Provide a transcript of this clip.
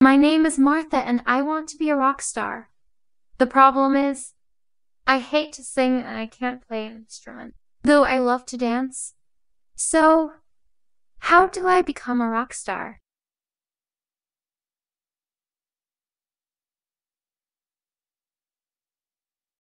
My name is Martha and I want to be a rock star. The problem is, I hate to sing and I can't play an instrument, though I love to dance. So, how do I become a rock star?